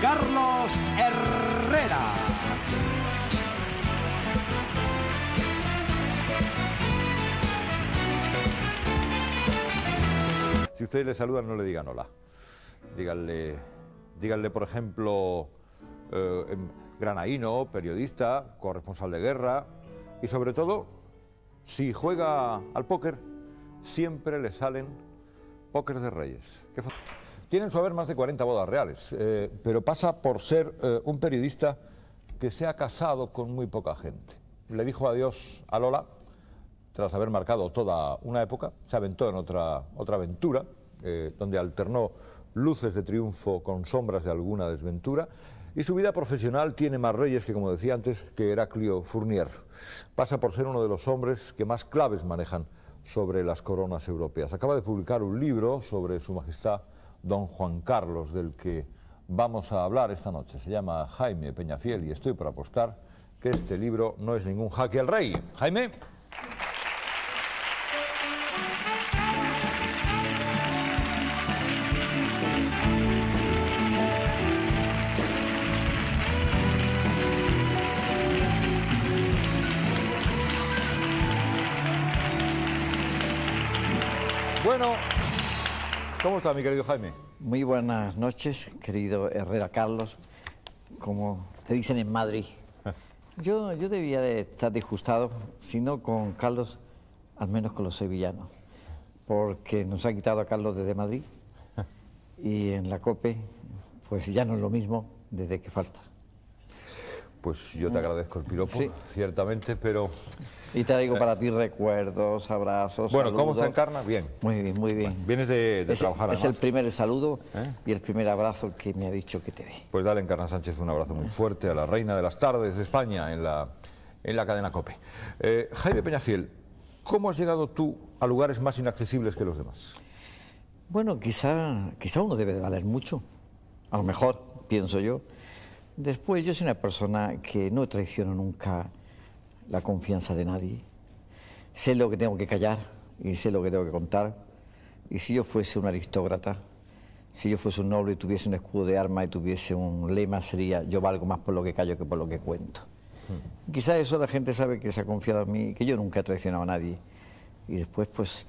Carlos Herrera. Si ustedes le saludan, no le digan hola. Díganle, díganle por ejemplo, eh, em, granaíno, periodista, corresponsal de guerra y sobre todo, si juega al póker, siempre le salen póker de reyes. Tiene su haber más de 40 bodas reales, eh, pero pasa por ser eh, un periodista que se ha casado con muy poca gente. Le dijo adiós a Lola, tras haber marcado toda una época, se aventó en otra, otra aventura, eh, donde alternó luces de triunfo con sombras de alguna desventura, y su vida profesional tiene más reyes que, como decía antes, que Heraclio Fournier. Pasa por ser uno de los hombres que más claves manejan sobre las coronas europeas. Acaba de publicar un libro sobre Su Majestad don Juan Carlos, del que vamos a hablar esta noche. Se llama Jaime Peñafiel y estoy por apostar que este libro no es ningún jaque al rey. Jaime. está, mi querido Jaime? Muy buenas noches, querido Herrera Carlos, como te dicen en Madrid. Yo, yo debía de estar disgustado, si no con Carlos, al menos con los sevillanos, porque nos ha quitado a Carlos desde Madrid y en la COPE, pues ya no es lo mismo desde que falta. Pues yo te ¿Eh? agradezco el piropo, ciertamente, pero y te traigo eh. para ti recuerdos, abrazos. Bueno, ¿cómo está Encarna? Bien. Muy bien, muy bien. vienes de, de es, trabajar. Es el primer saludo ¿Eh? y el primer abrazo que me ha dicho que te dé. Pues dale, Encarna Sánchez, un abrazo muy fuerte a la reina de las tardes de España en la, en la cadena COPE. Eh, Jaime Peñafiel, ¿cómo has llegado tú a lugares más inaccesibles que los demás? Bueno, quizá, quizá uno debe de valer mucho. A lo mejor, pienso yo. Después, yo soy una persona que no traiciono nunca la confianza de nadie. Sé lo que tengo que callar y sé lo que tengo que contar. Y si yo fuese un aristócrata, si yo fuese un noble y tuviese un escudo de arma... y tuviese un lema, sería yo valgo más por lo que callo que por lo que cuento. Hmm. Quizás eso la gente sabe que se ha confiado en mí, que yo nunca he traicionado a nadie. Y después, pues,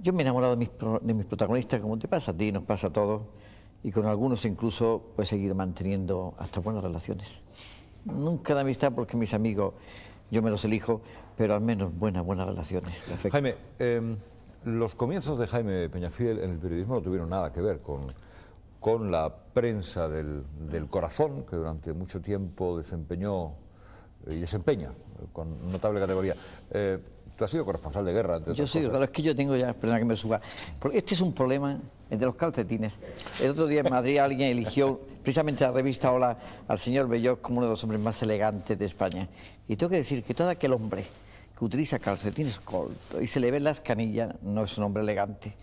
yo me he enamorado de mis, protagonistas, como te pasa a ti, nos pasa a todos. Y con algunos incluso pues, he seguido manteniendo hasta buenas relaciones. Nunca de amistad porque mis amigos yo me los elijo, pero al menos buenas, buenas relaciones. Jaime, em, los comienzos de Jaime Peñafiel en el periodismo no tuvieron nada que ver con, con la prensa del, corazón, que durante mucho tiempo desempeñó eh, y desempeña eh, con notable categoría. Eh, ha sido corresponsal de guerra, Yo sí, pero es que yo tengo ya, perdona que me suba. Porque este es un problema de los calcetines. El otro día en Madrid alguien eligió precisamente la revista Hola al señor Belloc como uno de los hombres más elegantes de España. Y tengo que decir que todo aquel hombre que utiliza calcetines cortos y se le ven las canillas no es un hombre elegante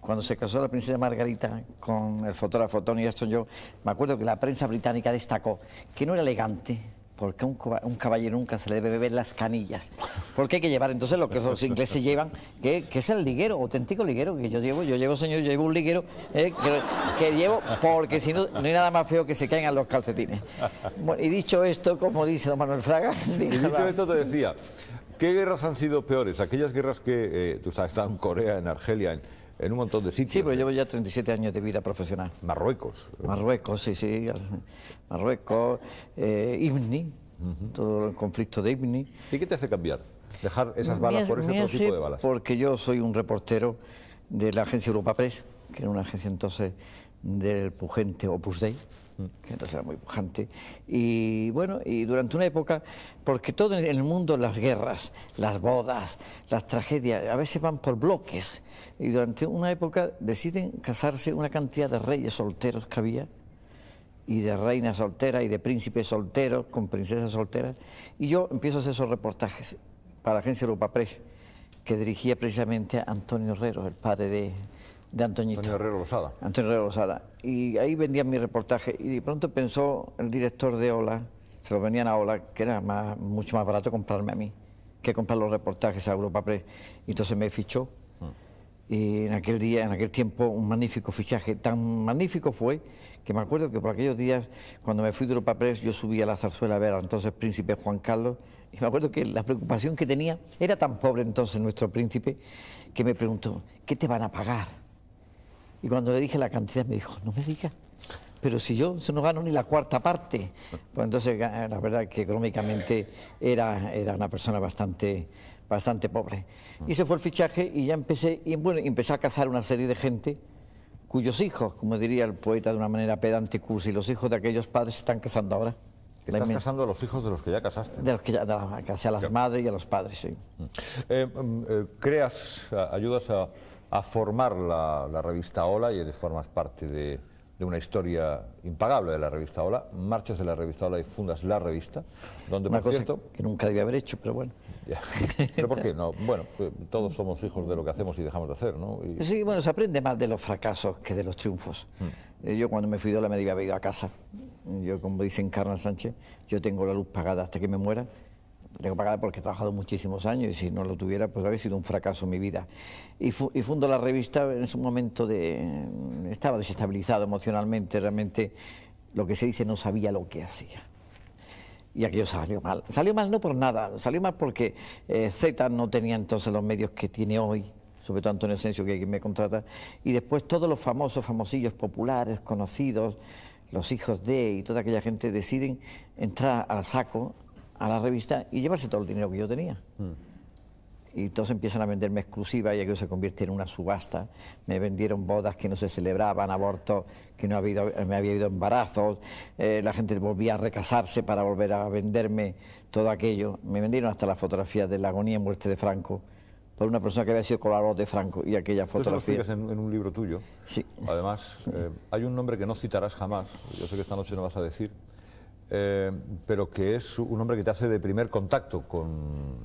cuando se casó la princesa Margarita con el fotógrafo Tony Aston, yo me acuerdo que la prensa británica destacó que no era elegante, ¿Por qué un caballero nunca se le debe beber las canillas? Porque hay que llevar entonces lo que los ingleses llevan, que, es el liguero, auténtico liguero que yo llevo. Yo llevo, señor, yo llevo un liguero eh, que, llevo porque si no, no hay nada más feo que se caigan los calcetines. y dicho esto, como dice don Manuel Fraga... Y dicho esto te decía, ¿qué guerras han sido peores? Aquellas guerras que, eh, tú sabes, en Corea, en Argelia, en en un montón de sitios. Sí, pero ¿eh? llevo ya 37 años de vida profesional. Marruecos. Marruecos, sí, sí. Marruecos, eh, Ibni, todo el conflicto de Ibni. ¿Y qué te hace cambiar? Dejar esas balas por ese otro tipo de balas. Porque yo soy un reportero de la agencia Europa Press, que era una agencia entonces del pugente Opus Dei que entonces era muy pujante. Y bueno, y durante una época, porque todo en el mundo, las guerras, las bodas, las tragedias, a veces van por bloques. Y durante una época deciden casarse una cantidad de reyes solteros que había, y de reinas solteras, y de príncipes solteros, con princesas solteras. Y yo empiezo a hacer esos reportajes para la agencia Europa Press, que dirigía precisamente a Antonio Herrero, el padre de de Antonio Herrero Lozada. Antonio Herrero Lozada. Y ahí vendían mi reportaje y de pronto pensó el director de Ola, se lo vendían a Ola, que era mucho más barato comprarme a mí que comprar los reportajes a Europa Press. Y entonces me fichó. Mm. Y en aquel día, en aquel tiempo, un magnífico fichaje. Tan magnífico fue que me acuerdo que por aquellos días, cuando me fui de Europa Press, yo subí a la zarzuela a ver al entonces príncipe Juan Carlos. Y me acuerdo que la preocupación que tenía, era tan pobre entonces nuestro príncipe, que me preguntó, ¿qué te van a pagar? Y cuando le dije la cantidad, me dijo, no me diga, pero si yo no gano ni la cuarta parte. Pues entonces, la verdad que económicamente era, era una persona bastante, bastante pobre. Y se fue el fichaje y ya empecé, y bueno, empecé a casar una serie de gente cuyos hijos, como diría el poeta de una manera pedante cursi, los hijos de aquellos padres se están casando ahora. Estás casando a los hijos de los que ya casaste. De los que ya casé a las madres y a los padres, sí. Mm. Eh, mm, eh, creas, ayudas a a formar la, revista Ola y eres, formas parte de, una historia impagable de la revista Hola, marchas de la revista Hola y fundas la revista, donde una por cierto... que nunca debía haber hecho, pero bueno. ¿Pero por qué? bueno, pues, todos somos hijos de lo que hacemos y dejamos de hacer, ¿no? Sí, bueno, se aprende más de los fracasos que de los triunfos. Hmm. Eh, yo cuando me fui de Ola me debía haber ido a casa. Yo, como dice Encarna Sánchez, yo tengo la luz pagada hasta que me muera tengo pagada porque he trabajado muchísimos años y si no lo tuviera, pues habría sido un fracaso en mi vida. Y, fundo la revista en ese momento de... Estaba desestabilizado emocionalmente, realmente lo que se dice no sabía lo que hacía. Y aquello salió mal. Salió mal no por nada, salió mal porque eh, Z no tenía entonces los medios que tiene hoy, sobre todo el sentido que es quien me contrata, y después todos los famosos, famosillos populares, conocidos, los hijos de y toda aquella gente deciden entrar al saco a la revista y llevarse todo el dinero que yo tenía. Mm. Y entonces empiezan a venderme exclusiva y aquello se convierte en una subasta. Me vendieron bodas que no se celebraban, abortos que no había habido, me había habido embarazos. Eh, la gente volvía a recasarse para volver a venderme todo aquello. Me vendieron hasta las fotografías de la agonía y muerte de Franco por una persona que había sido colaborador de Franco y aquella fotografía. lo en, un libro tuyo. Sí. Además, eh, hay un nombre que no citarás jamás. Yo sé que esta noche no vas a decir, eh, pero que es un hombre que te hace de primer contacto con...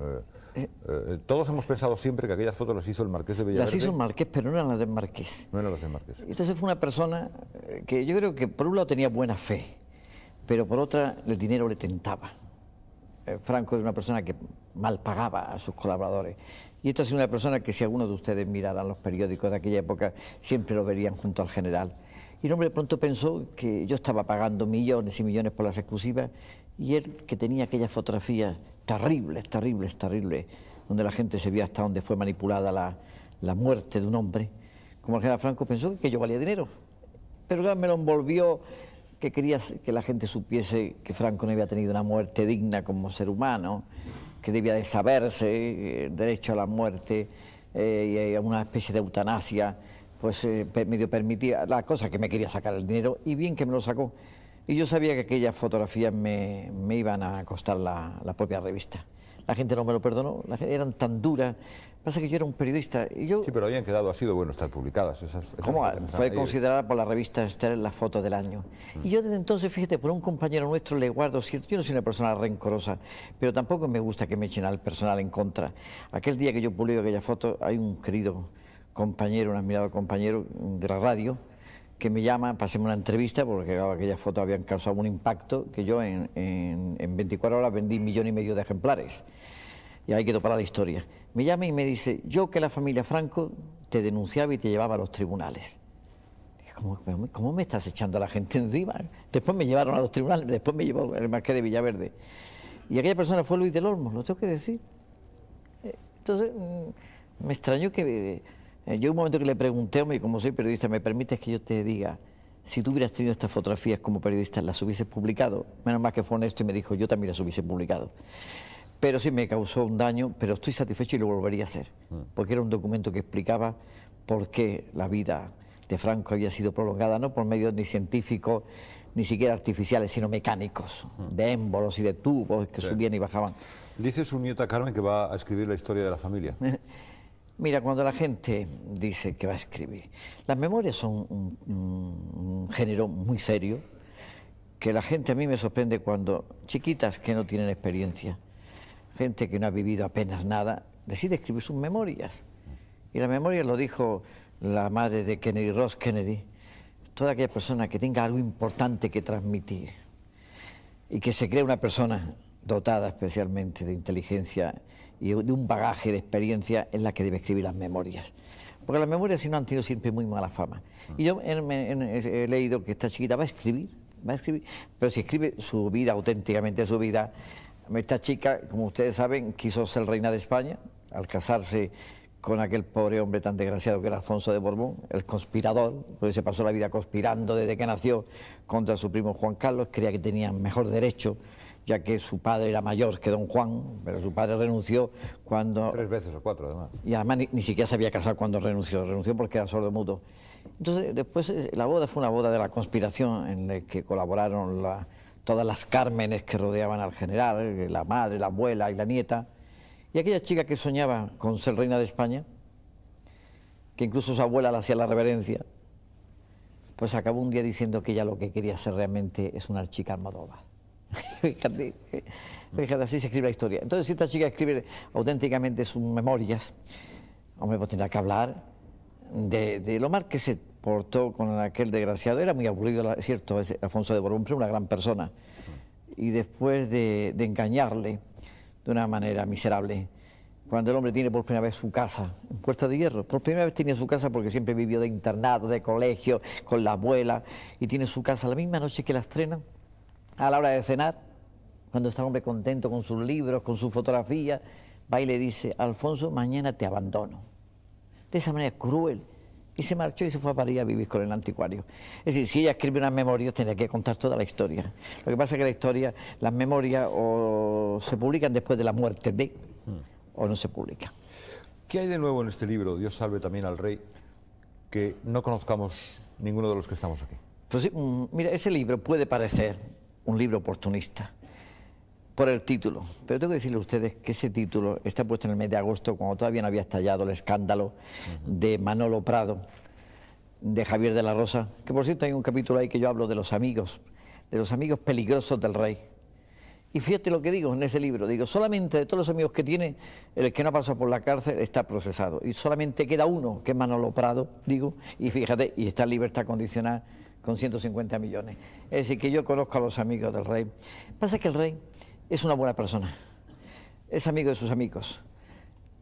Eh, eh, todos hemos pensado siempre que aquellas fotos las hizo el Marqués de Villaverde. Las hizo el Marqués, pero no eran las del Marqués. No eran las del Marqués. Entonces fue una persona que yo creo que por un lado tenía buena fe, pero por otra el dinero le tentaba. Franco era una persona que mal pagaba a sus colaboradores. Y esta es una persona que si alguno de ustedes miraran los periódicos de aquella época, siempre lo verían junto al general. Y el hombre pronto pensó que yo estaba pagando millones y millones por las exclusivas y él que tenía aquellas fotografías terribles, terribles, terribles, donde la gente se vio hasta donde fue manipulada la, muerte de un hombre, como el general Franco pensó que yo valía dinero. Pero me lo envolvió que quería que la gente supiese que Franco no había tenido una muerte digna como ser humano, que debía de saberse el eh, derecho a la muerte eh, y a una especie de eutanasia pues eh, medio permitía la cosa que me quería sacar el dinero y bien que me lo sacó. Y yo sabía que aquellas fotografías me, iban a costar la, propia revista. La gente no me lo perdonó, la gente eran tan dura... Pasa que yo era un periodista y yo... Sí, pero habían quedado, ha sido bueno estar publicadas esas, Fue considerada por la revista ...estar en la foto del año. Y yo desde entonces, fíjate, por un compañero nuestro le guardo Yo no soy una persona rencorosa, pero tampoco me gusta que me echen al personal en contra. Aquel día que yo publico aquella foto, hay un querido compañero, un admirado compañero de la radio, que me llama para hacerme una entrevista, porque aquellas fotos habían causado un impacto que yo en, en, 24 horas vendí un millón y medio de ejemplares. Y ahí quedó para la historia. Me llama y me dice, yo que la familia Franco te denunciaba y te llevaba a los tribunales. ¿Cómo, ¿Cómo, me estás echando a la gente encima? Después me llevaron a los tribunales, después me llevó el marqués de Villaverde. Y aquella persona fue Luis del Olmo, lo tengo que decir. Entonces, mm, me extrañó que eh, yo eh, un momento que le pregunté, como soy periodista, ¿me permites que yo te diga? Si tú hubieras tenido estas fotografías como periodista, ¿las hubieses publicado? Menos mal que fue honesto y me dijo, yo también las hubiese publicado. Pero sí me causó un daño, pero estoy satisfecho y lo volvería a hacer, mm. porque era un documento que explicaba por qué la vida de Franco había sido prolongada, no por medios ni científicos, ni siquiera artificiales, sino mecánicos, mm. de émbolos y de tubos que subían y bajaban. Dice su nieta Carmen que va a escribir la historia de la familia. Mira, cuando la gente dice que va a escribir, las memorias son un, género muy serio, que la gente a mí me sorprende cuando chiquitas que no tienen experiencia, gente que no ha vivido apenas nada, decide escribir sus memorias. Y la memoria lo dijo la madre de Kennedy, Ross Kennedy, toda aquella persona que tenga algo importante que transmitir y que se cree una persona dotada especialmente de inteligencia y de un bagaje de experiencia en la que debe escribir las memorias. Porque las memorias, si no, han tenido siempre muy mala fama. Y yo eh, he leído que esta chiquita va a escribir, va a escribir, pero si escribe su vida, auténticamente su vida, esta chica, como ustedes saben, quiso ser reina de España al casarse con aquel pobre hombre tan desgraciado que era Alfonso de Borbón, el conspirador, porque se pasó la vida conspirando desde que nació contra su primo Juan Carlos, creía que tenía mejor derecho ya que su padre era mayor que don Juan, pero su padre renunció cuando... Tres veces o cuatro, además. Y además ni, ni siquiera se había casado cuando renunció, renunció porque era sordo mudo. Entonces, después eh, la boda fue una boda de la conspiración en la que colaboraron la, todas las cármenes que rodeaban al general, eh, la madre, la abuela y la nieta. Y aquella chica que soñaba con ser reina de España, que incluso su abuela le hacía la reverencia, pues acabó un día diciendo que ella lo que quería ser realmente es una chica almodoba. fíjate, eh, fíjate, así se escribe la historia. Entonces, si esta chica escribe auténticamente sus memorias, hombre, a pues tendrá que hablar de, lo mal que se portó con aquel desgraciado. Era muy aburrido, cierto, ese Alfonso de Borbón, una gran persona. Y después de, engañarle de una manera miserable, cuando el hombre tiene por primera vez su casa, en Puerta de Hierro, por primera vez tiene su casa porque siempre vivió de internado, de colegio, con la abuela, y tiene su casa la misma noche que la estrena a la hora de cenar, cuando está el hombre contento con sus libros, con su fotografía, va y le dice, Alfonso, mañana te abandono. De esa manera cruel. Y se marchó y se fue a París a vivir con el anticuario. Es decir, si ella escribe unas memorias, tendría que contar toda la historia. Lo que pasa es que la historia, las memorias o se publican después de la muerte de, o no se publican. ¿Qué hay de nuevo en este libro, Dios salve también al rey, que no conozcamos ninguno de los que estamos aquí? Pues mm, mira, ese libro puede parecer un libro oportunista por el título. Pero tengo que decirle a ustedes que ese título está puesto en el mes de agosto, cuando todavía no había estallado el escándalo de Manolo Prado, de Javier de la Rosa, que por cierto hay un capítulo ahí que yo hablo de los amigos, de los amigos peligrosos del rey. Y fíjate lo que digo en ese libro, digo, solamente de todos los amigos que tiene, el que no ha pasado por la cárcel está procesado. Y solamente queda uno, que es Manolo Prado, digo, y fíjate, y está en libertad condicional con 150 millones. Es decir, que yo conozco a los amigos del rey. Pasa que el rey es una buena persona, es amigo de sus amigos.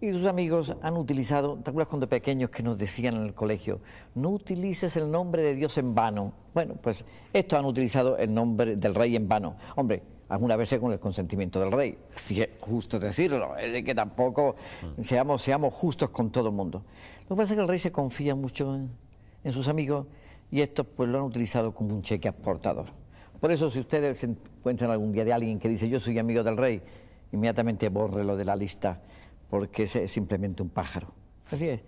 Y sus amigos han utilizado, ¿te acuerdas cuando pequeños que nos decían en el colegio, no utilices el nombre de Dios en vano? Bueno, pues estos han utilizado el nombre del rey en vano. Hombre, ...alguna vez con el consentimiento del rey, si es justo decirlo, es de que tampoco seamos, justos con todo el mundo. Lo que pasa es que el rey se confía mucho en sus amigos y esto pues lo han utilizado como un cheque aportador. Por eso si ustedes se encuentran algún día de alguien que dice yo soy amigo del rey, inmediatamente bórrelo de la lista porque ese es simplemente un pájaro. Así es.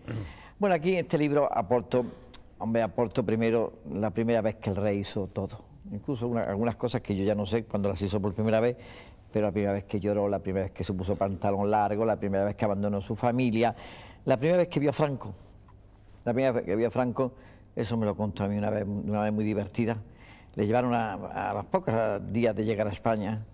Bueno, aquí en este libro aporto, hombre, aporto primero la primera vez que el rey hizo todo. Incluso algunas cosas que yo ya no sé cuando las hizo por primera vez, pero la primera vez que lloró, la primera vez que se puso pantalón largo, la primera vez que abandonó su familia, la primera vez que vio a Franco. La primera vez que vio a Franco eso me lo contó a mí una vez, una vez muy divertida. Le llevaron a, a los pocos días de llegar a España.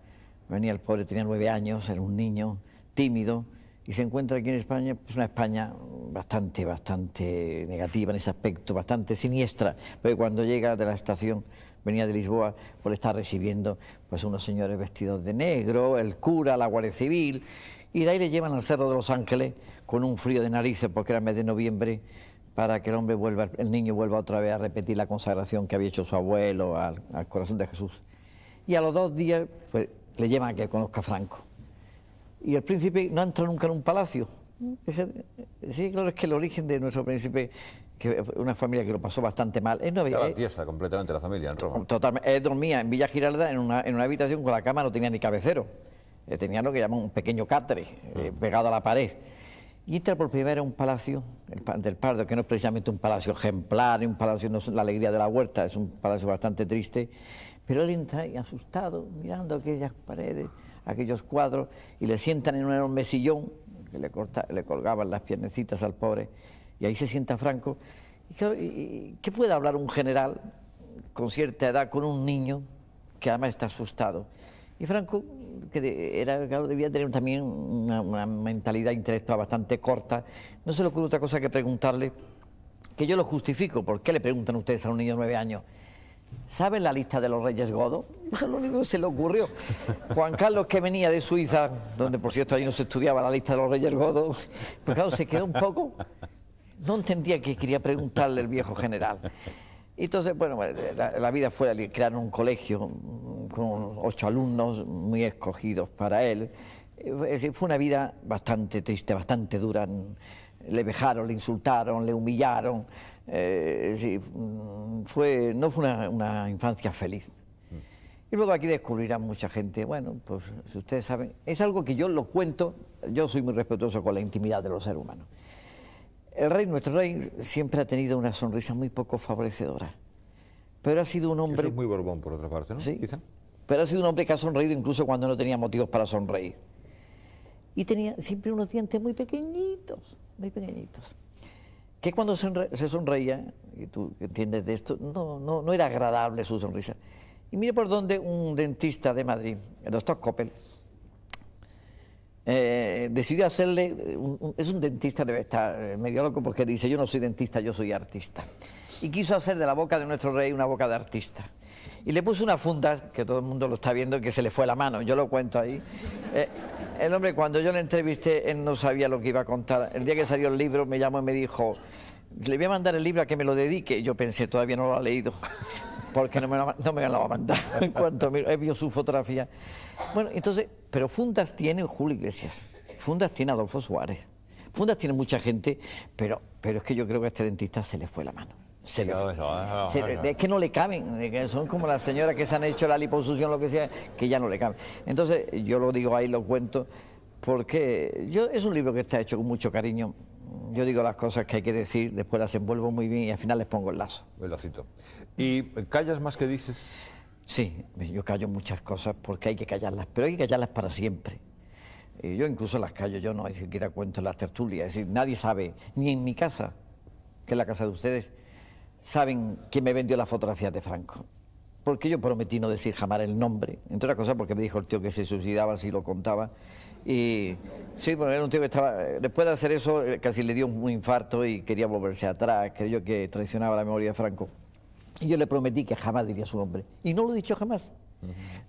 Venía el pobre, tenía nueve años, era un niño tímido y se encuentra aquí en España, pues una España bastante, bastante negativa en ese aspecto, bastante siniestra, ...pero cuando llega de la estación, venía de Lisboa, pues le está recibiendo pues unos señores vestidos de negro, el cura, la Guardia Civil, y de ahí le llevan al Cerro de los Ángeles con un frío de narices, porque era mes de noviembre, para que el hombre vuelva, el niño vuelva otra vez a repetir la consagración que había hecho su abuelo al, corazón de Jesús. Y a los dos días pues, le llevan a que conozca a Franco. Y el príncipe no entra nunca en un palacio. Sí, claro, es que el origen de nuestro príncipe, que una familia que lo pasó bastante mal, él no había... tiesa completamente la familia en Roma. Totalmente, él dormía en Villa Giralda en una, habitación con la cama no tenía ni cabecero. Eh, tenía lo que llaman un pequeño catre eh, mm. pegado a la pared. Y entra por primera un palacio el, del Pardo, que no es precisamente un palacio ejemplar, un palacio, no es la alegría de la huerta, es un palacio bastante triste, pero él entra y asustado, mirando aquellas paredes, aquellos cuadros, y le sientan en un enorme sillón, que le, corta, le colgaban las piernecitas al pobre, y ahí se sienta Franco. ¿Qué puede hablar un general con cierta edad con un niño que además está asustado? Y Franco que era, claro, debía tener también una, mentalidad intelectual bastante corta, no se le ocurre otra cosa que preguntarle, que yo lo justifico, ¿por qué le preguntan ustedes a un niño de nueve años? ¿Saben la lista de los reyes godos? Lo único que se le ocurrió. Juan Carlos, que venía de Suiza, donde por cierto allí no se estudiaba la lista de los reyes godos, pues claro, se quedó un poco... No entendía que quería preguntarle el viejo general. Y entonces, bueno, la, vida fue crear un colegio con ocho alumnos muy escogidos para él. Fue una vida bastante triste, bastante dura. Le vejaron, le insultaron, le humillaron. Eh, no fue una, una infancia feliz. Y luego aquí descubrirán mucha gente, bueno, pues si ustedes saben, es algo que yo lo cuento, yo soy muy respetuoso con la intimidad de los seres humanos. El rey, nuestro rey, siempre ha tenido una sonrisa muy poco favorecedora. Pero ha sido un hombre... Eso es muy borbón, por otra parte, ¿no? Sí. ¿Quizá? Pero ha sido un hombre que ha sonreído incluso cuando no tenía motivos para sonreír. Y tenía siempre unos dientes muy pequeñitos, muy pequeñitos. Que cuando se sonreía, y tú entiendes de esto, no, no, no era agradable su sonrisa. Y mire por dónde un dentista de Madrid, el doctor Coppel, eh, decidió hacerle, eh, es un dentista, debe estar eh, medio loco porque dice, yo no soy dentista, yo soy artista. Y quiso hacer de la boca de nuestro rey una boca de artista. Y le puso una funda, que todo el mundo lo está viendo, que se le fue la mano, yo lo cuento ahí. el hombre, cuando yo le entrevisté, él no sabía lo que iba a contar. El día que salió el libro, me llamó y me dijo, le voy a mandar el libro a que me lo dedique. Yo pensé, todavía no lo ha leído porque no me, la, va a mandar. En cuanto miro, eh, he visto su fotografía. Bueno, entonces, pero Fundas tiene Julio Iglesias, Fundas tiene Adolfo Suárez, Fundas tiene mucha gente, pero, pero es que yo creo que a este dentista se le fue la mano. Se le, es que no le caben, son como las señoras que se han hecho la liposucción, lo que sea, que ya no le caben. Entonces, yo lo digo ahí, lo cuento, porque yo es un libro que está hecho con mucho cariño yo digo las cosas que hay que decir, después las envuelvo muy bien y al final les pongo el lazo. El ¿Y callas más que dices? Sí, yo callo muchas cosas porque hay que callarlas, pero hay que callarlas para siempre. Eh, yo incluso las callo, yo no hay siquiera cuento las tertulias. Es decir, nadie sabe, ni en mi casa, que es la casa de ustedes, saben quién me vendió las fotografías de Franco. Porque yo prometí no decir jamás el nombre, entre otras cosas porque me dijo el tío que se suicidaba si lo contaba. Y sí, bueno, era un tío estaba. Después de hacer eso, eh, casi le dio un infarto y quería volverse atrás. Creyó que traicionaba la memoria de Franco. Y yo le prometí que jamás diría su nombre. Y no lo he dicho jamás.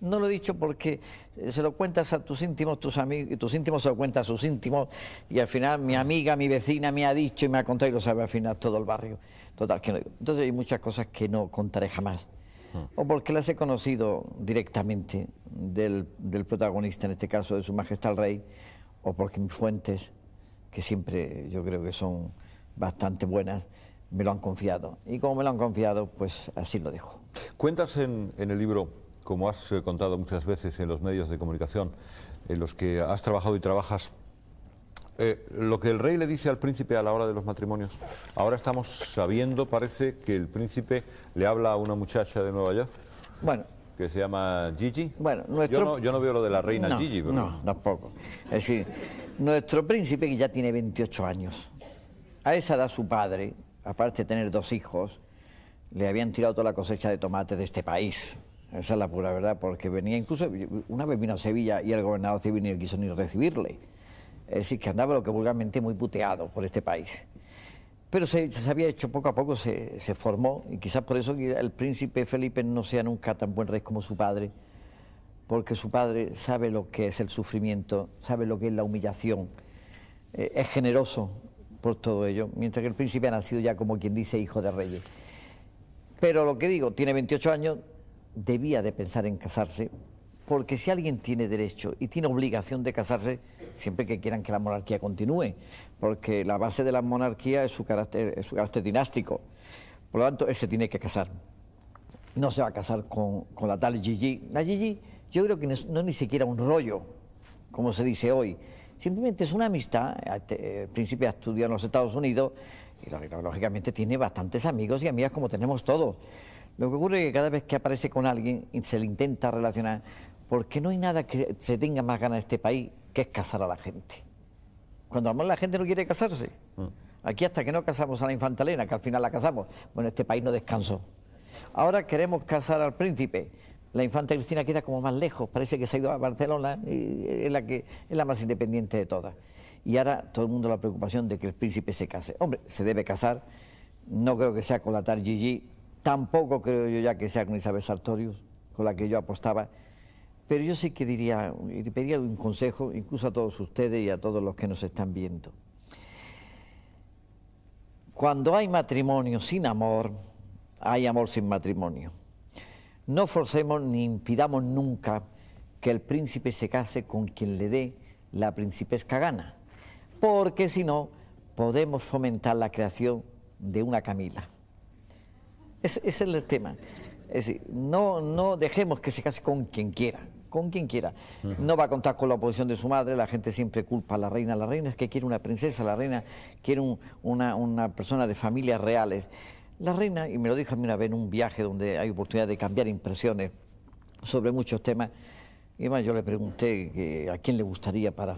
No lo he dicho porque eh, se lo cuentas a tus íntimos, tus amigos, tus íntimos se lo cuentan a sus íntimos y al final mi amiga, mi vecina me ha dicho y me ha contado y lo sabe al final todo el barrio. Entonces hay muchas cosas que no contaré jamás o porque las he conocido directamente del, protagonista, en este caso de Su Majestad el Rey, o porque mis fuentes, que siempre yo creo que son bastante buenas, me lo han confiado. Y como me lo han confiado, pues así lo dejo. Cuentas en, en el libro, como has contado muchas veces en los medios de comunicación, en los que has trabajado y trabajas eh, lo que el rey le dice al príncipe a la hora de los matrimonios, ahora estamos sabiendo, parece, que el príncipe le habla a una muchacha de Nueva York. Bueno. Que se llama Gigi. Bueno, nuestro... yo, no, yo no veo lo de la reina Gigi. Pero... No, tampoco. Es decir, nuestro príncipe, que ya tiene 28 años, a esa edad su padre, aparte de tener dos hijos, le habían tirado toda la cosecha de tomates de este país. Esa es la pura verdad, porque venía incluso, una vez vino a Sevilla y el gobernador civil ni quiso ni recibirle es decir, que andaba lo que vulgarmente muy puteado por este país. Pero se, había hecho poco a poco, se, formó, y quizás por eso el príncipe Felipe no sea nunca tan buen rey como su padre, porque su padre sabe lo que es el sufrimiento, sabe lo que es la humillación, eh, es generoso por todo ello, mientras que el príncipe ha nacido ya como quien dice hijo de reyes. Pero lo que digo, tiene 28 años, debía de pensar en casarse, porque si alguien tiene derecho y tiene obligación de casarse, siempre que quieran que la monarquía continúe, porque la base de la monarquía es su carácter, su carácter dinástico. Por lo tanto, él se tiene que casar. No se va a casar con, la tal Gigi. La Gigi, yo creo que no es, ni siquiera un rollo, como se dice hoy. Simplemente es una amistad. Eh, este, eh, el príncipe estudiado en los Estados Unidos y, lógicamente, tiene bastantes amigos y amigas como tenemos todos. Lo que ocurre es que cada vez que aparece con alguien se le intenta relacionar, porque no hay nada que se tenga más ganas en este país que es casar a la gente. Cuando a la gente no quiere casarse. Mm. Aquí hasta que no casamos a la infanta Elena, que al final la casamos, bueno, este país no descansó. Ahora queremos casar al príncipe. La infanta Cristina queda como más lejos, parece que se ha ido a Barcelona, es la, que, es la más independiente de todas. Y ahora todo el mundo la preocupación de que el príncipe se case. Hombre, se debe casar, no creo que sea con la Tar Gigi, tampoco creo yo ya que sea con Isabel Sartorius, con la que yo apostaba. Pero yo sé que diría, pediría un consejo, incluso a todos ustedes y a todos los que nos están viendo. Cuando hay matrimonio sin amor, hay amor sin matrimonio. No forcemos ni impidamos nunca que el príncipe se case con quien le dé la principesca gana, porque si no, podemos fomentar la creación de una Camila. Ese, es el tema. Es decir, no, no dejemos que se case con quien quiera con quien quiera. No va a contar con la oposición de su madre, la gente siempre culpa a la reina. La reina es que quiere una princesa, la reina quiere una, persona de familias reales. La reina, y me lo dijo a mí una vez en un viaje donde hay oportunidad de cambiar impresiones sobre muchos temas, y además yo le pregunté a quién le gustaría para,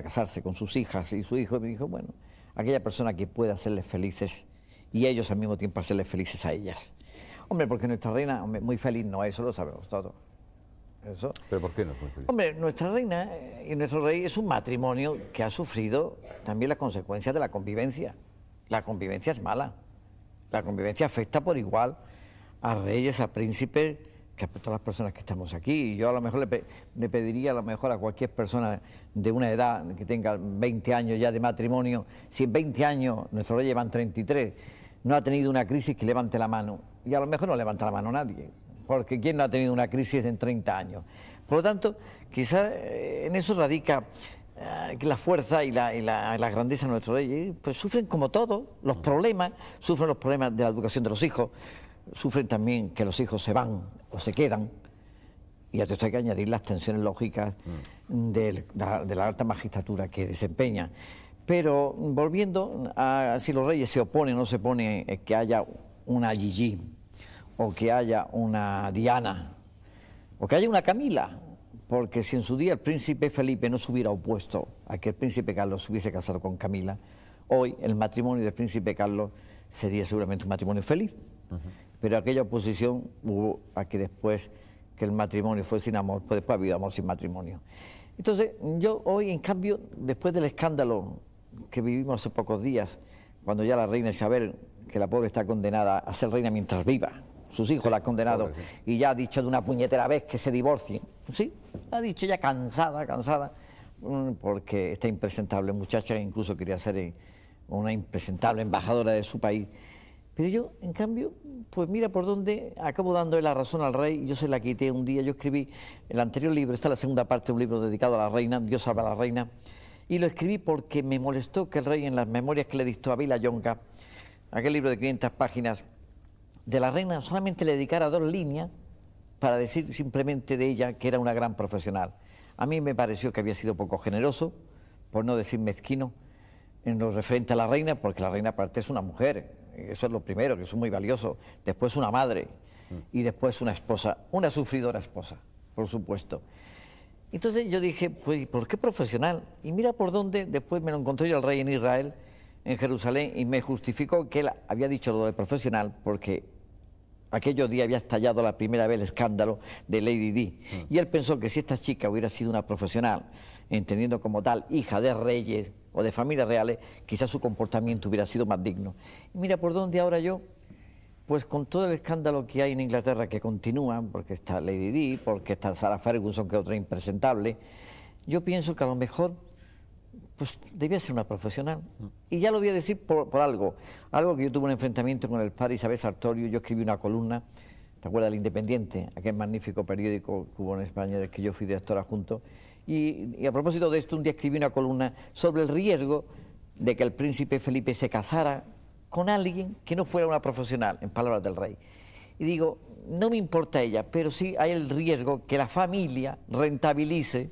casarse con sus hijas y su hijo, y me dijo, bueno, aquella persona que pueda hacerles felices y ellos al mismo tiempo hacerles felices a ellas. Hombre, porque nuestra reina, hombre, muy feliz no eso lo sabemos todos. ¿Pero por qué no es Hombre, nuestra reina eh, y nuestro rey es un matrimonio que ha sufrido también las consecuencias de la convivencia. La convivencia es mala. La convivencia afecta por igual a reyes, a príncipes, que a todas las personas que estamos aquí. Yo a lo mejor le, pediría a lo mejor a cualquier persona de una edad que tenga 20 años ya de matrimonio, si en 20 años, nuestro rey llevan 33, no ha tenido una crisis que levante la mano. Y a lo mejor no levanta la mano nadie porque ¿quién no ha tenido una crisis en 30 años? Por lo tanto, quizás eh, en eso radica eh, la fuerza y la, la, grandeza de nuestros reyes, eh, pues sufren como todos los problemas, sufren los problemas de la educación de los hijos, sufren también que los hijos se van o se quedan, y a esto hay que añadir las tensiones lógicas mm. de, la, alta magistratura que desempeña. Pero volviendo a si los reyes se oponen o no se oponen, que haya una allí o que haya una Diana, o que haya una Camila, porque si en su día el príncipe Felipe no se hubiera opuesto a que el príncipe Carlos se hubiese casado con Camila, hoy el matrimonio del príncipe Carlos sería seguramente un matrimonio feliz. Pero aquella oposición hubo a que después que el matrimonio fue sin amor, pues después ha habido amor sin matrimonio. Entonces, yo hoy, en cambio, después del escándalo que vivimos hace pocos días, cuando ya la reina Isabel, que la pobre está condenada a ser reina mientras viva, sus hijos la ha condenado y ya ha dicho de una puñetera vez que se divorcien. Pues sí, ha dicho ya cansada, cansada, mm, porque esta impresentable muchacha incluso quería ser eh, una impresentable embajadora de su país. Pero yo, en cambio, pues mira por dónde acabo dando la razón al rey. Yo se la quité un día, yo escribí el anterior libro, esta es la segunda parte un libro dedicado a la reina, Dios salva a la reina, y lo escribí porque me molestó que el rey en las memorias que le dictó a Vila Yonga, aquel libro de 500 páginas, de la reina solamente le dedicara dos líneas para decir simplemente de ella que era una gran profesional. A mí me pareció que había sido poco generoso, por no decir mezquino, en lo referente a la reina, porque la reina aparte es una mujer, eso es lo primero, que es muy valioso, después una madre y después una esposa, una sufridora esposa, por supuesto. Entonces yo dije, pues, ¿por qué profesional? Y mira por dónde, después me lo encontré yo al rey en Israel, en Jerusalén, y me justificó que él había dicho lo de profesional porque aquellos días había estallado la primera vez el escándalo de Lady Di. Mm. Y él pensó que si esta chica hubiera sido una profesional, entendiendo como tal, hija de reyes o de familias reales, quizás su comportamiento hubiera sido más digno. mira por dónde ahora yo, pues con todo el escándalo que hay en Inglaterra que continúa, porque está Lady Di, porque está Sarah Ferguson, que es otra impresentable, yo pienso que a lo mejor pues debía ser una profesional. Mm. Y ya lo voy a decir por, algo. Algo que yo tuve un enfrentamiento con el padre Isabel Sartorio, yo escribí una columna, ¿te acuerdas del Independiente? Aquel magnífico periódico que hubo en España del que yo fui director junto. y a propósito de esto, un día escribí una columna sobre el riesgo de que el príncipe Felipe se casara con alguien que no fuera una profesional, en palabras del rey. Y digo, no me importa ella, pero sí hay el riesgo que la familia rentabilice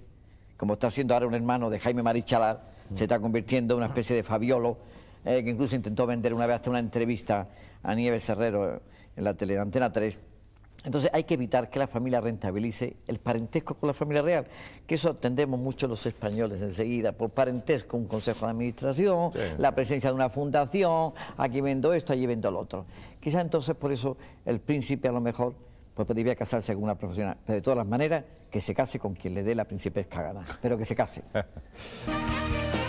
como está haciendo ahora un hermano de Jaime Marichalar, se está convirtiendo en una especie de Fabiolo, eh, que incluso intentó vender una vez hasta una entrevista a Nieves Herrero eh, en la tele, Antena 3. Entonces hay que evitar que la familia rentabilice el parentesco con la familia real, que eso tendemos mucho los españoles enseguida, por parentesco un consejo de administración, la presencia de una fundación, aquí vendo esto, allí vendo lo otro. Quizá entonces por eso el príncipe a lo mejor pues podría casarse con una profesional. Pero de todas las maneras, que se case con quien le dé la principesca gana, pero que se case.